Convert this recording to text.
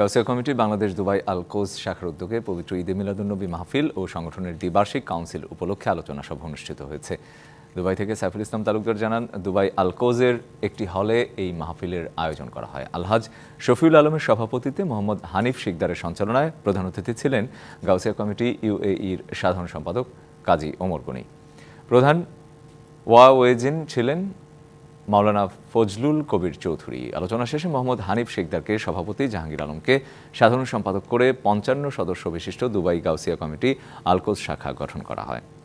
Gausia committee Bangladesh Dubai Al Quoz শাখার উদ্যোগে পবিত্র ঈদে মিলাদুন্নবী মাহফিল ও সংগঠনের দ্বিবার্ষিক কাউন্সিল উপলক্ষে আলোচনা সভা অনুষ্ঠিত হয়েছে দুবাই থেকে সাইফুল ইসলাম তালুকদার জানান দুবাই আলকোজের একটি হলে এই মাহফিলের আয়োজন করা হয় আলহাজ শফিউল আলমের সভাপতিতে মোহাম্মদ হানিফ শিকদারের সঞ্চালনায় প্রধান অতিথি ছিলেন গাউসিয়া কমিটি ইউএইর সাধারণ সম্পাদক কাজী ওমর গনি প্রধান ওয়াওয়েজিন ছিলেন মাওলানা ফজলুল কবির চৌধুরী আলোচনা শেষে মোহাম্মদ হানিফ শেখদারকে সভাপতি জাহাঙ্গীর আলমকে সাধারণ সম্পাদক করে পঞ্চান্ন সদস্য বিশিষ্ট দুবাই গাউসিয়া কমিটি আলকোজ শাখা গঠন করা হয়